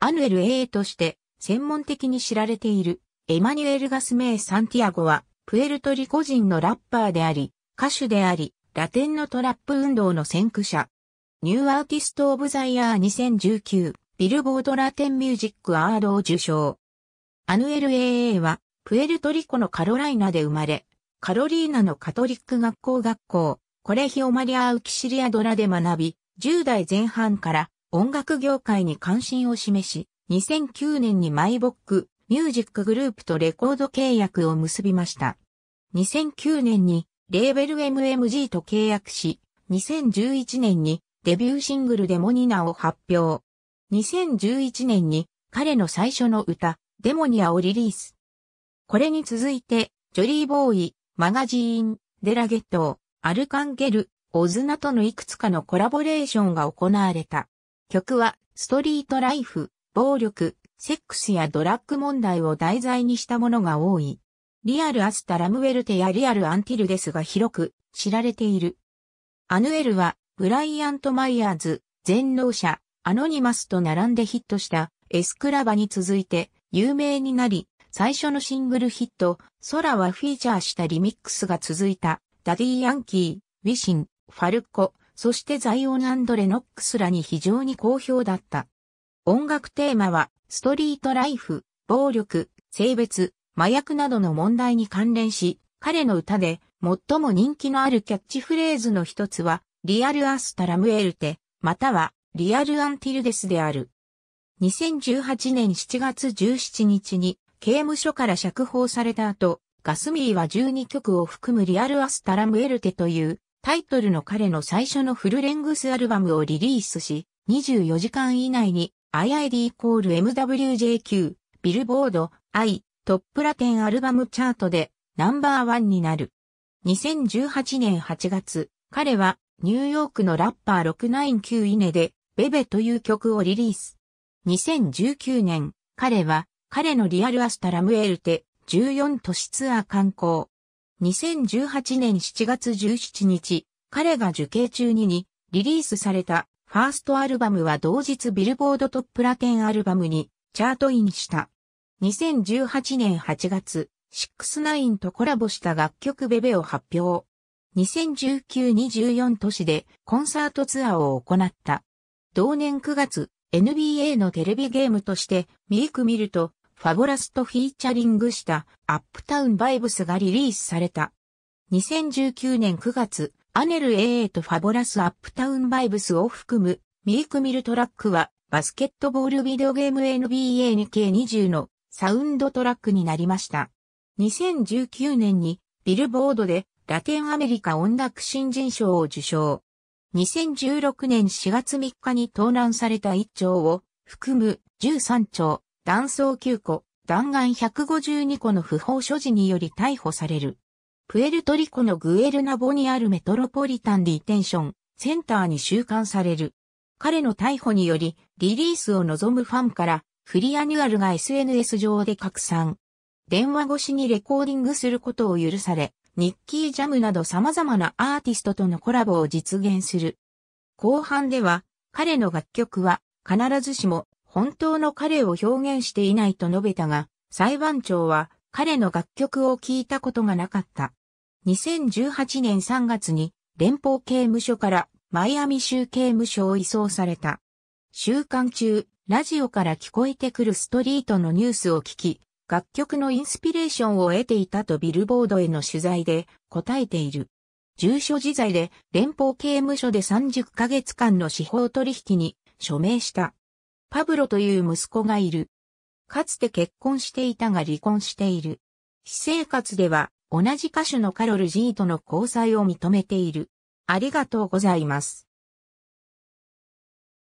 アヌエル A a として専門的に知られているエマニュエル・ガスメイ・サンティアゴはプエルトリコ人のラッパーであり、歌手であり、ラテンのトラップ運動の先駆者。ニューアーティスト・オブ・ザ・イヤー2019ビルボード・ラテン・ミュージック・アードを受賞。アヌエル AA はプエルトリコのカロライナで生まれ、カロリーナのカトリック学校学校、コレヒオマリア・ウキシリアドラで学び、10代前半から音楽業界に関心を示し、2009年にマイボック、ミュージックグループとレコード契約を結びました。2009年にレーベル MMG と契約し、2011年にデビューシングルデモニナを発表。2011年に彼の最初の歌、デモニアをリリース。これに続いて、ジョリーボーイ、マガジーン、デラゲット、アルカンゲル、オズナとのいくつかのコラボレーションが行われた。曲は、ストリートライフ、暴力、セックスやドラッグ問題を題材にしたものが多い。リアル・アスタ・ラムウェルテやリアル・アンティルですが広く知られている。アヌエルは、ブライアント・マイヤーズ、全能者、アノニマスと並んでヒットしたエスクラバに続いて有名になり、最初のシングルヒット、空はフィーチャーしたリミックスが続いた、ダディ・ヤンキー、ウィシン、ファルコ、そしてザイオンレノックスらに非常に好評だった。音楽テーマは、ストリートライフ、暴力、性別、麻薬などの問題に関連し、彼の歌で最も人気のあるキャッチフレーズの一つは、リアルアスタラムエルテ、または、リアルアンティルデスである。2018年7月17日に刑務所から釈放された後、ガスミーは12曲を含むリアルアスタラムエルテというタイトルの彼の最初のフルレングスアルバムをリリースし、24時間以内に IID イコール MWJQ ビルボード I トップラテンアルバムチャートでナンバーワンになる。2018年8月、彼はニューヨークのラッパー699イネでベベという曲をリリース。2019年、彼は彼のリアルアスタラムエルテ14都市ツアー観光2018年7月17日、彼が受刑中ににリリースされたファーストアルバムは同日ビルボードトップラテンアルバムにチャートインした。2018年8月、69とコラボした楽曲ベベを発表。2019-24都市でコンサートツアーを行った。同年9月、NBA のテレビゲームとして、ミーク・ミルとファボラスとフィーチャリングしたアップタウンバイブスがリリースされた。2019年9月、アネル AA とファボラスアップタウンバイブスを含むミークミルトラックはバスケットボールビデオゲーム NBA に計20のサウンドトラックになりました。2019年にビルボードでラテンアメリカ音楽新人賞を受賞。2016年4月3日に盗難された1丁を含む13丁弾倉9個、弾丸152個の不法所持により逮捕される。プエルトリコのグエルナボにあるメトロポリタンディテンションセンターに収監される。彼の逮捕によりリリースを望むファンからフリアニュアルが SNS 上で拡散。電話越しにレコーディングすることを許され、ニッキージャムなど様々なアーティストとのコラボを実現する。後半では彼の楽曲は必ずしも本当の彼を表現していないと述べたが、裁判長は彼の楽曲を聴いたことがなかった。2018年3月に連邦刑務所からマイアミ州刑務所を移送された。週刊中、ラジオから聞こえてくるストリートのニュースを聞き、楽曲のインスピレーションを得ていたとビルボードへの取材で答えている。住所自在で連邦刑務所で30ヶ月間の司法取引に署名した。パブロという息子がいる。かつて結婚していたが離婚している。私生活では同じ歌手のカロルジーとの交際を認めている。ありがとうございます。